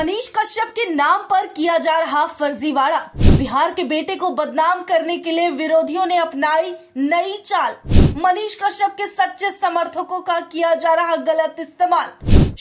मनीष कश्यप के नाम पर किया जा रहा फर्जीवाड़ा बिहार के बेटे को बदनाम करने के लिए विरोधियों ने अपनाई नई चाल मनीष कश्यप के सच्चे समर्थकों का किया जा रहा गलत इस्तेमाल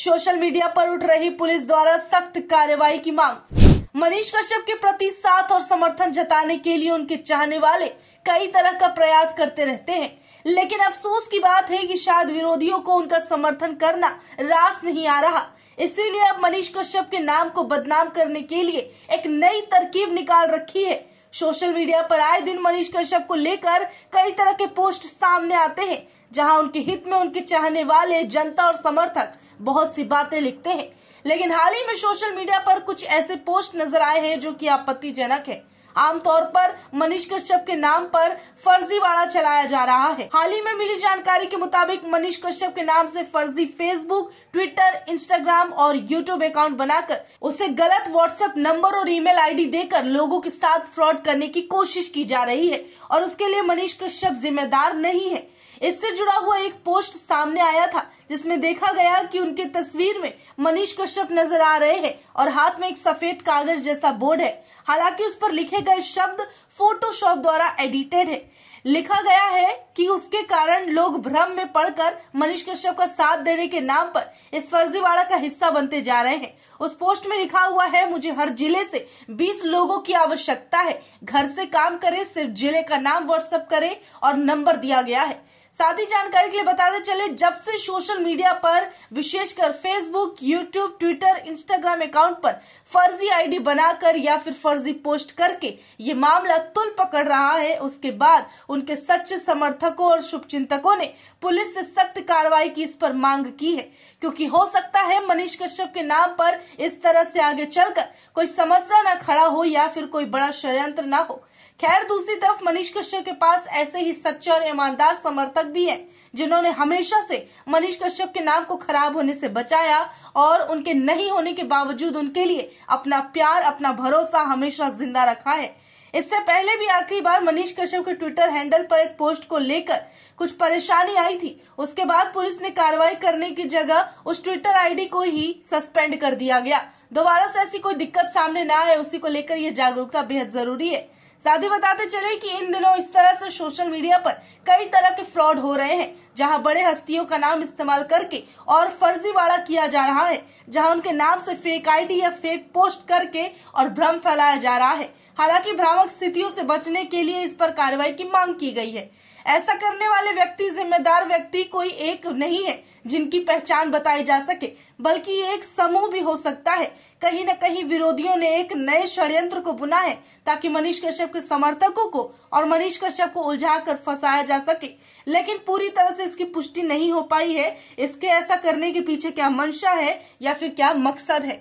सोशल मीडिया पर उठ रही पुलिस द्वारा सख्त कार्रवाई की मांग मनीष कश्यप के प्रति साथ और समर्थन जताने के लिए उनके चाहने वाले कई तरह का प्रयास करते रहते हैं लेकिन अफसोस की बात है कि शायद विरोधियों को उनका समर्थन करना रास नहीं आ रहा इसीलिए अब मनीष कश्यप के नाम को बदनाम करने के लिए एक नई तरकीब निकाल रखी है सोशल मीडिया पर आए दिन मनीष कश्यप को लेकर कई तरह के पोस्ट सामने आते हैं जहां उनके हित में उनके चाहने वाले जनता और समर्थक बहुत सी बातें लिखते हैं लेकिन हाल ही में सोशल मीडिया पर कुछ ऐसे पोस्ट नजर आए हैं जो कि आपत्तिजनक है आमतौर पर मनीष कश्यप के नाम पर फर्जीवाड़ा चलाया जा रहा है हाल ही में मिली जानकारी के मुताबिक मनीष कश्यप के नाम से फर्जी फेसबुक ट्विटर इंस्टाग्राम और यूट्यूब अकाउंट बनाकर उसे गलत व्हाट्सएप नंबर और ईमेल आईडी देकर लोगों के साथ फ्रॉड करने की कोशिश की जा रही है और उसके लिए मनीष कश्यप जिम्मेदार नहीं है इससे जुड़ा हुआ एक पोस्ट सामने आया था जिसमें देखा गया कि उनके तस्वीर में मनीष कश्यप नजर आ रहे हैं और हाथ में एक सफेद कागज जैसा बोर्ड है हालांकि उस पर लिखे गए शब्द फोटोशॉप द्वारा एडिटेड है लिखा गया है कि उसके कारण लोग भ्रम में पड़कर मनीष कश्यप का साथ देने के नाम पर इस फर्जीवाड़ा का हिस्सा बनते जा रहे हैं उस पोस्ट में लिखा हुआ है मुझे हर जिले से 20 लोगों की आवश्यकता है घर से काम करें सिर्फ जिले का नाम व्हाट्सएप करें और नंबर दिया गया है साथ ही जानकारी के लिए बताते चले जब से सोशल मीडिया पर विशेषकर Facebook YouTube Twitter Instagram account पर फर्जी आईडी बनाकर या फिर फर्जी पोस्ट करके ये मामला तुल पकड़ रहा है उसके बाद उनके सच्चे समर्थकों और शुभचिंतकों ने पुलिस से सख्त कार्रवाई की इस पर मांग की है क्योंकि हो सकता है मनीष कश्यप के नाम पर इस तरह से आगे चलकर कोई समस्या न खड़ा हो या फिर कोई बड़ा षडयंत्र न हो खैर दूसरी तरफ मनीष कश्यप के पास ऐसे ही सच्चे और ईमानदार समर्थक समर्थक भी हैं जिन्होंने हमेशा से मनीष कश्यप के नाम को खराब होने से बचाया और उनके नहीं होने के बावजूद उनके लिए अपना प्यार अपना भरोसा हमेशा जिंदा रखा है इससे पहले भी आखिरी बार मनीष कश्यप के ट्विटर हैंडल पर एक पोस्ट को लेकर कुछ परेशानी आई थी उसके बाद पुलिस ने कार्रवाई करने की जगह उस ट्विटर आईडी को ही सस्पेंड कर दिया गया दोबारा से ऐसी कोई दिक्कत सामने ना आए उसी को लेकर यह जागरूकता बेहद जरूरी है साथ ही बताते चले कि इन दिनों इस तरह से सोशल मीडिया पर कई तरह के फ्रॉड हो रहे हैं जहां बड़े हस्तियों का नाम इस्तेमाल करके और फर्जीवाड़ा किया जा रहा है जहां उनके नाम से फेक आईडी या फेक पोस्ट करके और भ्रम फैलाया जा रहा है हालांकि भ्रामक स्थितियों से बचने के लिए इस पर कार्रवाई की मांग की गई है ऐसा करने वाले व्यक्ति जिम्मेदार व्यक्ति कोई एक नहीं है जिनकी पहचान बताई जा सके बल्कि एक समूह भी हो सकता है कहीं न कहीं विरोधियों ने एक नए षड्यंत्र को बुना है ताकि मनीष कश्यप के समर्थकों को और मनीष कश्यप को उलझा कर फंसाया जा सके लेकिन पूरी तरह से इसकी पुष्टि नहीं हो पाई है इसके ऐसा करने के पीछे क्या मंशा है या फिर क्या मकसद है